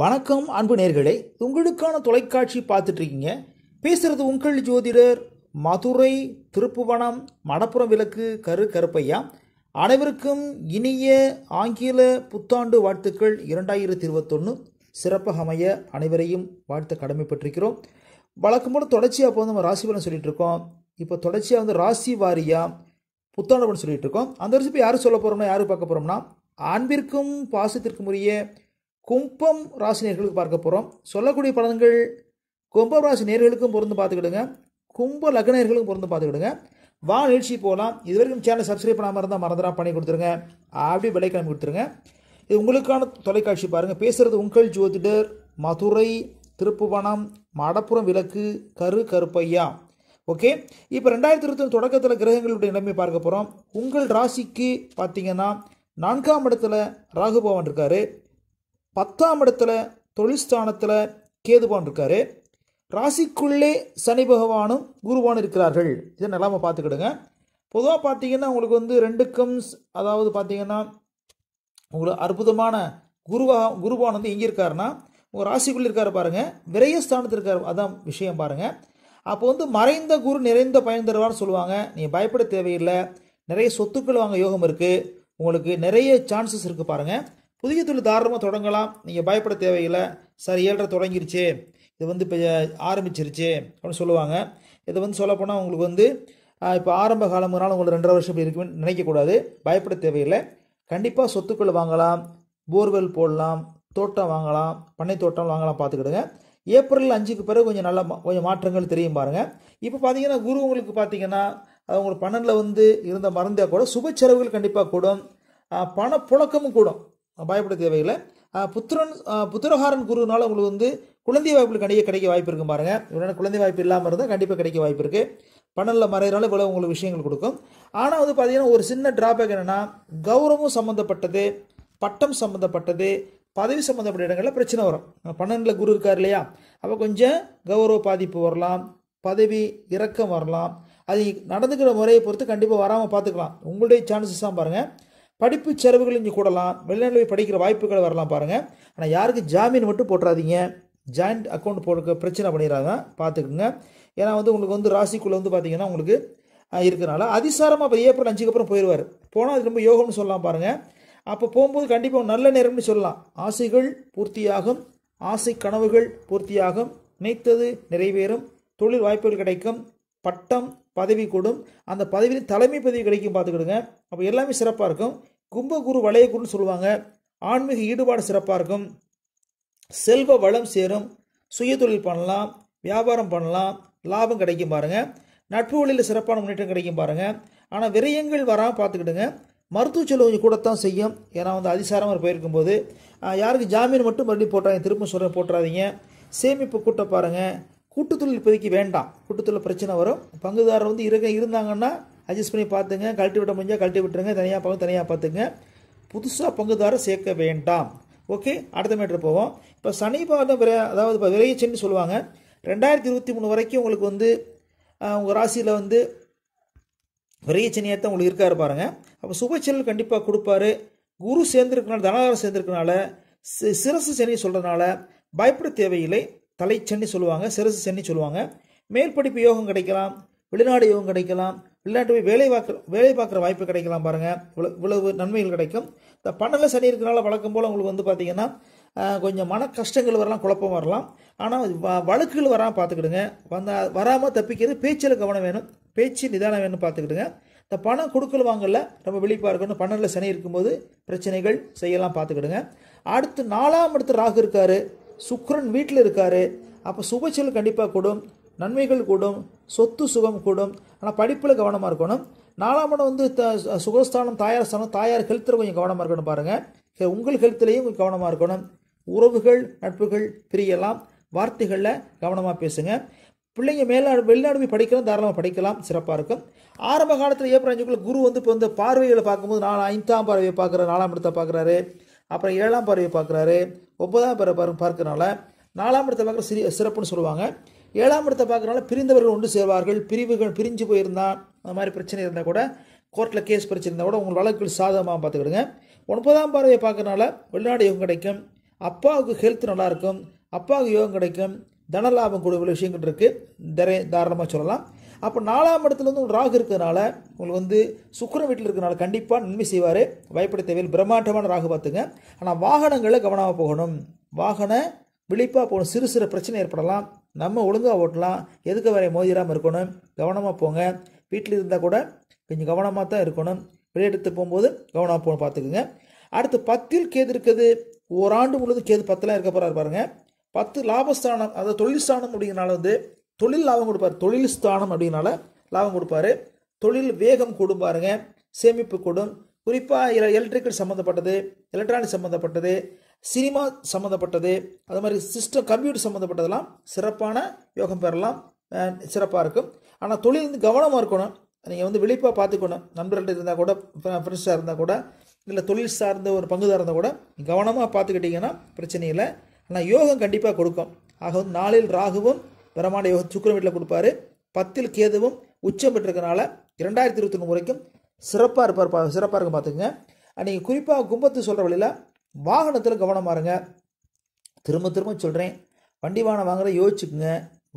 வணக்கம் அன்பு நேர்களே உங்களுக்கான தொலைக்காட்சி பார்த்துட்ருக்கீங்க பேசுகிறது உங்கள் ஜோதிடர் மதுரை திருப்புவனம் மடப்புறம் விளக்கு கரு கருப்பையா அனைவருக்கும் இனிய ஆங்கில புத்தாண்டு வாழ்த்துக்கள் இரண்டாயிரத்தி இருபத்தொன்று சிறப்பாக அமைய அனைவரையும் வாழ்த்த கடமைப்பட்டிருக்கிறோம் வழக்கம் போல தொடர்ச்சியாக போது நம்ம ராசி பலன் சொல்லிட்டு இருக்கோம் இப்போ தொடர்ச்சியாக வந்து ராசி வாரியாக புத்தாண்டு பலன் சொல்லிட்டு இருக்கோம் அந்த வருஷம் இப்போ யார் சொல்ல போகிறோம்னா யார் பார்க்க போகிறோம்னா அன்பிற்கும் பாசத்திற்கும் உரிய கும்பம் ராசி நேர்களுக்கு பார்க்க போகிறோம் சொல்லக்கூடிய பலன்கள் கும்பம் ராசி நேர்களுக்கும் பொருந்து பார்த்துக்கிடுங்க கும்ப லக்னர்களுக்கும் பொருந்து பார்த்துக்கிடுங்க வா நிகழ்ச்சி போகலாம் இது வரைக்கும் சேனல் சப்ஸ்கிரைப் பண்ணாமல் இருந்தால் மறந்துடா பண்ணி கொடுத்துருங்க அப்படி விலைக்கிழமை கொடுத்துருங்க இது உங்களுக்கான தொலைக்காட்சி பாருங்கள் பேசுகிறது உங்கள் ஜோதிடர் மதுரை திருப்புவனம் மடப்புறம் விளக்கு கரு கருப்பையா ஓகே இப்போ ரெண்டாயிரத்தி இருபத்தி தொடக்கத்தில் கிரகங்களுடைய நிலைமை பார்க்க போகிறோம் உங்கள் ராசிக்கு பார்த்தீங்கன்னா நான்காம் இடத்துல ராகுபவன் இருக்காரு பத்தாம் இடத்துல தொழில்ஸ்தானத்தில் கேதுபான் இருக்காரு ராசிக்குள்ளே சனி பகவானும் குருவானும் இருக்கிறார்கள் இதை நிலாம பார்த்துக்கிடுங்க பொதுவாக பார்த்தீங்கன்னா உங்களுக்கு வந்து ரெண்டுக்கும் அதாவது பார்த்தீங்கன்னா உங்களுக்கு அற்புதமான குருவா குருவான் வந்து எங்கே இருக்காருன்னா உங்கள் ராசிக்குள்ளே இருக்கார் பாருங்கள் விரயஸ்தானத்தில் இருக்கார் அதான் விஷயம் பாருங்கள் அப்போ வந்து மறைந்த குரு நிறைந்த பயன் தருவார்னு சொல்லுவாங்க நீங்கள் பயப்பட தேவையில்லை நிறைய சொத்துக்கள் வாங்க யோகம் இருக்குது உங்களுக்கு நிறைய சான்சஸ் இருக்குது பாருங்கள் புதிய தொழில் தாராளமாக தொடங்கலாம் நீங்கள் பயப்பட தேவையில்லை சார் ஏழரை தொடங்கிருச்சு இது வந்து இப்போ ஆரம்பிச்சிருச்சு அப்படின்னு சொல்லுவாங்க இதை வந்து சொல்லப்போனால் உங்களுக்கு வந்து இப்போ ஆரம்ப காலம்னாலும் உங்களுக்கு ரெண்டரை வருஷம் இப்படி இருக்குன்னு நினைக்கக்கூடாது பயப்பட தேவையில்லை கண்டிப்பாக சொத்துக்கள் வாங்கலாம் போர்வெல் போடலாம் தோட்டம் வாங்கலாம் பண்ணை தோட்டம் வாங்கலாம் பார்த்துக்கிடுங்க ஏப்ரல் அஞ்சுக்கு பிறகு கொஞ்சம் நல்ல கொஞ்சம் மாற்றங்கள் தெரியும் பாருங்கள் இப்போ பார்த்தீங்கன்னா குரு உங்களுக்கு பார்த்தீங்கன்னா அவங்களுக்கு பன்னெண்டில் வந்து இருந்த மருந்தே கூட சுப செலவுகள் கண்டிப்பாக கூடும் பணப்புழக்கமும் கூடும் பயப்பட தேவையில்லை புத்திரன் புத்திரகாரன் குருனால உங்களுக்கு வந்து குழந்தை வாய்ப்பு கிடைக்க கிடைக்க வாய்ப்பு இருக்கும் பாருங்கள் இவரான குழந்தை வாய்ப்பு இல்லாமல் இருந்தால் கண்டிப்பாக கிடைக்க வாய்ப்பு இருக்குது பணலில் மறைகிறனால இவ்வளோ உங்களுக்கு விஷயங்கள் கொடுக்கும் ஆனால் வந்து பார்த்திங்கன்னா ஒரு சின்ன ட்ராபேக் என்னென்னா கௌரவம் சம்மந்தப்பட்டது பட்டம் சம்மந்தப்பட்டது பதவி சம்மந்தப்பட்ட இடங்களில் பிரச்சனை வரும் பன்னெண்டில் குரு இருக்கார் இல்லையா அப்போ கொஞ்சம் கௌரவ பாதிப்பு வரலாம் பதவி இறக்கம் வரலாம் அது நடந்துக்கிற முறையை பொறுத்து கண்டிப்பாக வராமல் பார்த்துக்கலாம் உங்களுடைய சான்சஸ் தான் பாருங்கள் படிப்பு செலவுகள் இங்கே கூடலாம் வெளிநாட்டில் படிக்கிற வாய்ப்புகள் வரலாம் பாருங்கள் ஆனால் யாருக்கு ஜாமீன் மட்டும் போட்டுறாதீங்க ஜாயிண்ட் அக்கௌண்ட் போடுற பிரச்சனை பண்ணிடுறாங்க பார்த்துக்குங்க ஏன்னா வந்து உங்களுக்கு வந்து ராசிக்குள்ளே வந்து பார்த்தீங்கன்னா உங்களுக்கு இருக்கிறனால அதிசாரமாக இப்போ ஏப்ரல் அஞ்சுக்கு அப்புறம் போயிடுவார் போனால் அது ரொம்ப யோகம்னு சொல்லலாம் பாருங்கள் அப்போ போகும்போது கண்டிப்பாக நல்ல நேரம்னு சொல்லலாம் ஆசைகள் பூர்த்தியாகும் ஆசை கனவுகள் பூர்த்தியாகும் நினைத்தது நிறைவேறும் தொழில் வாய்ப்புகள் கிடைக்கும் பட்டம் பதவி கூடும் அந்த பதவியில் தலைமை பதவி கிடைக்கும் பார்த்துக்கிடுங்க அப்போ எல்லாமே சிறப்பாக இருக்கும் கும்பகுரு வளையகுருன்னு சொல்லுவாங்க ஆன்மீக ஈடுபாடு சிறப்பாக இருக்கும் செல்வ வளம் சேரும் சுயதொழில் பண்ணலாம் வியாபாரம் பண்ணலாம் லாபம் கிடைக்கும் பாருங்கள் நட்பு வழியில் சிறப்பான முன்னேற்றம் கிடைக்கும் பாருங்கள் ஆனால் விரயங்கள் வராமல் பார்த்துக்கிடுங்க மருத்துவ செலவு கொஞ்சம் கூடத்தான் செய்யும் ஏன்னா வந்து அதிசாரமாக போயிருக்கும் போது யாருக்கு ஜாமீன் மட்டும் மறுபடியும் போட்டாங்க திரும்ப சொல்ல போட்டுறாதீங்க சேமிப்பு கூட்ட பாருங்கள் கூட்டுத்தொழில் இப்போதைக்கு வேண்டாம் கூட்டுத்தொழில் பிரச்சனை வரும் பங்குதாரர் வந்து இருக்க இருந்தாங்கன்னா அட்ஜஸ்ட் பண்ணி பார்த்துங்க கழட்டி விட முடிஞ்சால் கழட்டி விட்டுருங்க தனியாக பங்கு தனியாக பார்த்துங்க புதுசாக பங்குதாரர் சேர்க்க வேண்டாம் ஓகே அடுத்த மீட்டர் போவோம் இப்போ சனி பாதம் விரை அதாவது இப்போ விரைச்சின்னு சொல்லுவாங்க ரெண்டாயிரத்தி இருபத்தி மூணு வரைக்கும் உங்களுக்கு வந்து உங்கள் ராசியில் வந்து விரையச்சனியாக தான் உங்களுக்கு இருக்காரு பாருங்க அப்போ சுபச்செல் கண்டிப்பாக கொடுப்பாரு குரு சேர்ந்துருக்கனால தனகாரம் சேர்ந்துருக்கனால சிரசு சனி சொல்கிறதுனால பயப்பட தேவையில்லை தலை சென்னி சொல்லுவாங்க சிரசு சென்னி சொல்லுவாங்க மேற்படிப்பு யோகம் கிடைக்கலாம் வெளிநாடு யோகம் கிடைக்கலாம் இல்லாட்டி போய் வேலை பார்க்குற வேலை பார்க்குற வாய்ப்பு கிடைக்கலாம் பாருங்கள் இவ்வளோ இவ்வளவு நன்மைகள் கிடைக்கும் இந்த பன்னெண்டில் சனி இருக்கிறனால வழக்கம் போல் உங்களுக்கு வந்து பார்த்திங்கன்னா கொஞ்சம் மன கஷ்டங்கள் வரலாம் குழப்பம் வரலாம் ஆனால் வ வழக்குகள் வராமல் பார்த்துக்கிடுங்க வந்த வராமல் தப்பிக்கிறது பேச்சில் கவனம் வேணும் பேச்சு நிதானம் வேணும் பார்த்துக்கிடுங்க இந்த பணம் கொடுக்கல வாங்கல ரொம்ப விழிப்பாக இருக்கணும் பன்னெண்டில் சனி இருக்கும்போது பிரச்சனைகள் செய்யலாம் பார்த்துக்கிடுங்க அடுத்து நாலாம் இடத்து ராகு இருக்கார் சுக்ரன் வீட்டில் இருக்கார் அப்போ சுபச்சல் கண்டிப்பாக கூடும் நன்மைகள் கூடும் சொத்து சுகம் கூடும் ஆனால் படிப்பில் கவனமாக இருக்கணும் நாலாம் இடம் வந்து த சுகஸ்தானம் தாயார் ஸ்தானம் தாயார் ஹெல்த்தில் கொஞ்சம் கவனமாக இருக்கணும் பாருங்கள் உங்கள் ஹெல்த்துலேயும் கொஞ்சம் கவனமாக இருக்கணும் உறவுகள் நட்புகள் பிரியலாம் வார்த்தைகளில் கவனமாக பேசுங்க பிள்ளைங்க மேலாடு வெளிநாடு போய் படிக்கலாம் தாராளமாக படிக்கலாம் சிறப்பாக இருக்கும் ஆரம்ப காலத்தில் ஏப்ரல் அஞ்சுக்குள்ளே குரு வந்து இப்போ வந்து பார்வைகளை பார்க்கும்போது நாலு ஐந்தாம் பார்வையை பார்க்குறாரு நாலாம் இடத்தை பார்க்குறாரு அப்புறம் ஏழாம் பார்வையை பார்க்குறாரு ஒன்பதாம் பார்வை பார்க்கறனால நாலாம் இடத்தை பார்க்குற சிறி சிறப்புன்னு சொல்லுவாங்க ஏழாம் இடத்தை பார்க்குறனால பிரிந்தவர்கள் ஒன்று சேர்வார்கள் பிரிவுகள் பிரிஞ்சு போயிருந்தால் அந்த மாதிரி பிரச்சனை இருந்தால் கூட கோர்ட்டில் கேஸ் பிரச்சனை கூட உங்கள் வழக்குகள் சாதகமாக பார்த்துக்கிடுங்க ஒன்பதாம் பார்வையை பார்க்குறனால வெளிநாடு யோகம் கிடைக்கும் அப்பாவுக்கு ஹெல்த் நல்லாயிருக்கும் அப்பாவுக்கு யோகம் கிடைக்கும் தன லாபம் கூடிய விஷயங்கள் இருக்குது தரை தாராளமாக சொல்லலாம் அப்போ நாலாம் இடத்துல வந்து உங்களுக்கு ராகு இருக்கிறதுனால உங்களுக்கு வந்து சுக்கரம் வீட்டில் இருக்கிறனால கண்டிப்பாக நன்மை செய்வார் பயப்பட தேவையில் பிரம்மாண்டமான ராகு பார்த்துங்க ஆனால் வாகனங்களில் கவனமாக போகணும் வாகன விழிப்பாக போகணும் சிறு சிறு பிரச்சனை ஏற்படலாம் நம்ம ஒழுங்காக ஓட்டலாம் எதுக்கு வரை மோதிராமல் இருக்கணும் கவனமாக போங்க வீட்டில் இருந்தால் கூட கொஞ்சம் கவனமாக தான் இருக்கணும் விளையாடுத்து போகும்போது கவனமாக போகணும் பார்த்துக்குங்க அடுத்து பத்தில் கேது இருக்குது ஓராண்டு முழுவதும் கேது பத்தெல்லாம் இருக்க போகிறார் பாருங்கள் பத்து லாபஸ்தானம் அதாவது தொழில் ஸ்தானம் அப்படிங்கிறனால வந்து தொழில் லாபம் கொடுப்பார் தொழில் ஸ்தானம் அப்படிங்கிறனால லாபம் கொடுப்பாரு தொழில் வேகம் கூடும் பாருங்கள் சேமிப்பு கூடும் குறிப்பாக எலக்ட்ரிக்கல் சம்மந்தப்பட்டது எலக்ட்ரானிக் சம்மந்தப்பட்டது சினிமா சம்மந்தப்பட்டது அது மாதிரி சிஸ்டம் கம்ப்யூட்டர் சம்மந்தப்பட்டதெல்லாம் சிறப்பான யோகம் பெறலாம் சிறப்பாக இருக்கும் ஆனால் தொழில் வந்து கவனமாக இருக்கணும் நீங்கள் வந்து விழிப்பாக பார்த்துக்கணும் நண்பர்கள்ட்ட இருந்தால் கூட ஃப்ரெண்ட்ஸாக இருந்தால் கூட இல்லை தொழில் சார்ந்த ஒரு பங்குதாக இருந்தால் கூட கவனமாக பார்த்துக்கிட்டிங்கன்னா பிரச்சனை இல்லை ஆனால் யோகம் கண்டிப்பாக கொடுக்கும் ஆக வந்து நாளில் ராகுவும் பிரமாண்ட யோகம் சுக்கரம் வீட்டில் கொடுப்பாரு பத்தில் கேதுவும் உச்சம் பெற்றிருக்கனால இரண்டாயிரத்தி இருபத்தி ஒன்று வரைக்கும் சிறப்பாக இருப்பார் சிறப்பாக இருக்கும் பார்த்துக்குங்க நீங்கள் குறிப்பாக கும்பத்து சொல்கிற வழியில் வாகனத்தில் கவனமாக இருங்க திரும்ப திரும்ப சொல்கிறேன் வண்டி வாகனம் வாங்குற யோசிச்சுக்குங்க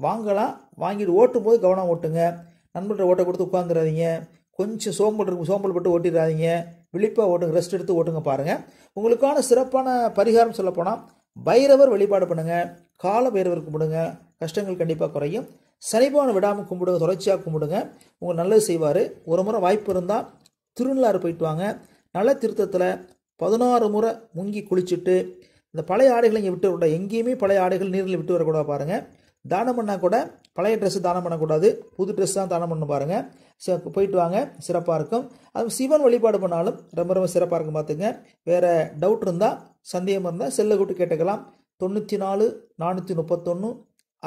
வாங்கலாம் வாங்கிட்டு ஓட்டும் போது கவனம் ஓட்டுங்க நண்பர்கிட்ட ஓட்ட கொடுத்து உட்காந்துடாதீங்க கொஞ்சம் சோம்பல் இருக்கும் சோம்பல் பட்டு ஓட்டிடாதீங்க விழிப்பாக ஓட்டுங்க ரெஸ்ட் எடுத்து ஓட்டுங்க பாருங்கள் உங்களுக்கான சிறப்பான பரிகாரம் சொல்லப்போனால் பைரவர் வழிபாடு பண்ணுங்கள் கால பைரவர் கும்பிடுங்க கஷ்டங்கள் கண்டிப்பாக குறையும் சனிபான விடாமல் கும்பிடுங்க தொடர்ச்சியாக கும்பிடுங்க உங்கள் நல்லது செய்வார் ஒரு முறை வாய்ப்பு இருந்தால் திருநள்ளாறு போயிட்டு வாங்க நல்ல திருத்தத்தில் பதினாறு முறை முங்கி குளிச்சுட்டு இந்த பழைய ஆடைகளை இங்கே விட்டு விட எங்கேயுமே பழைய ஆடைகள் நீரில் விட்டு வரக்கூடாது பாருங்கள் தானம் பண்ணால் கூட பழைய ட்ரெஸ்ஸு தானம் பண்ணக்கூடாது புது ட்ரெஸ் தான் தானம் பண்ண பாருங்கள் ச போயிட்டு வாங்க சிறப்பாக இருக்கும் அது சிவன் வழிபாடு பண்ணாலும் ரொம்ப ரொம்ப சிறப்பாக இருக்கும் பார்த்துங்க வேறு டவுட் இருந்தால் சந்தேகம் இருந்தால் செல்லை கூட்டு கேட்டுக்கலாம் தொண்ணூற்றி நாலு நானூற்றி முப்பத்தொன்று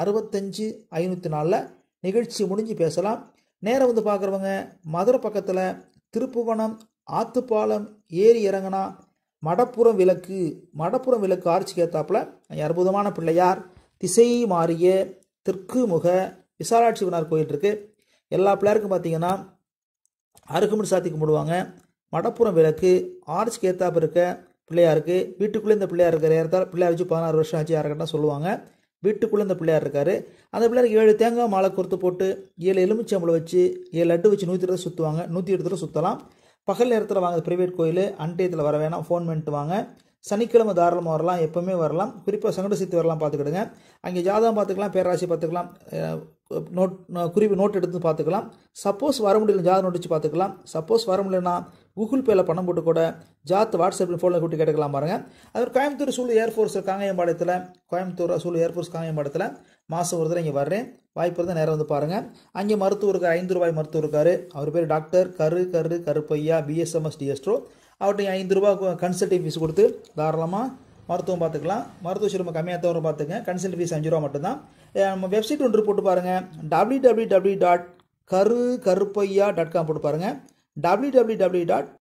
அறுபத்தஞ்சு ஐநூற்றி நாலில் நிகழ்ச்சி முடிஞ்சு பேசலாம் நேரம் வந்து பார்க்குறவங்க மதுரை பக்கத்தில் திருப்புவனம் ஆத்துப்பாலம் ஏறி இறங்கினா மடப்புறம் விளக்கு மடப்புறம் விளக்கு ஆர்ச்சி கேத்தாப்புல அற்புதமான பிள்ளையார் திசை மாறிய தெற்கு முக விசாலாட்சி வினார் கோயில் இருக்குது எல்லா பிள்ளையாருக்கும் பார்த்தீங்கன்னா அருகுமின் சாத்தி கும்பிடுவாங்க மடப்புறம் விளக்கு ஆர்ச்சி கேத்தாப்பு இருக்க பிள்ளையாருக்கு வீட்டுக்குள்ளே இந்த பிள்ளையார் இருக்கிற ஏறத்தால் பிள்ளையார் வச்சு பதினாறு வருஷம் ஆச்சு யாருக்கிட்டா சொல்லுவாங்க வீட்டுக்குள்ளே இந்த பிள்ளையார் இருக்கார் அந்த பிள்ளையார் ஏழு தேங்காய் மாலை கொடுத்து போட்டு ஏழு எலுமிச்சம்பளை வச்சு ஏழு லட்டு வச்சு நூற்றி இடத்துல சுற்றுவாங்க நூற்றி இடத்துல சுற்றலாம் பகல் நேரத்தில் வாங்க ப்ரைவேட் கோயில் அன்டயத்தில் வர வேணாம் ஃபோன் பண்ணிட்டு வாங்க சனிக்கிழமை தாராளமாக வரலாம் எப்போவுமே வரலாம் குறிப்பாக சங்கட சித்து வரலாம் பார்த்துக்கிடுங்க அங்கே ஜாதகம் பார்த்துக்கலாம் பேராசி பார்த்துக்கலாம் நோட் குறிப்பு நோட் எடுத்து பார்த்துக்கலாம் சப்போஸ் வர முடியல ஜாதகம் வச்சு பார்த்துக்கலாம் சப்போஸ் வர முடியலன்னா கூகுள் பேயில் பணம் போட்டு கூட ஜாத் வாட்ஸ்அப்பில் ஃபோனில் கூட்டி கேட்டுக்கலாம் பாருங்கள் அவர் கோயம்புத்தூர் சூழல் ஏர்ஃபோர்ஸ் காங்கேயம்பாளையத்தில் கோயம்புத்தூர் சூழல் ஏர்ஃபோர்ஸ் காங்கேயம்பாளையத்தில் மாதம் ஒரு தடவை இங்கே வர்றேன் வாய்ப்பு இருந்தால் நேரம் வந்து பாருங்கள் அங்கே மருத்துவருக்கு ஐந்து ரூபாய் மருத்துவருக்காரு இருக்கார் அவர் பேர் டாக்டர் கரு கரு கருப்பையா பிஎஸ்எம்எஸ் டிஎஸ்ட்ரோ அவர்கிட்ட ஐந்து ரூபா கன்சல்டிங் ஃபீஸ் கொடுத்து தாராளமாக மருத்துவம் பார்த்துக்கலாம் மருத்துவ சிரமம் கம்மியாக தவிர பார்த்துங்க கன்சல்ட் ஃபீஸ் அஞ்சு ரூபா மட்டும்தான் நம்ம வெப்சைட் ஒன்று போட்டு பாருங்கள் டபிள்யூ டபிள்யூ டபிள்யூ டாட் கரு கருப்பையா டாட் காம் போட்டு பாருங்கள் டபிள்யூ டபிள்யூ டபிள்யூ டாட்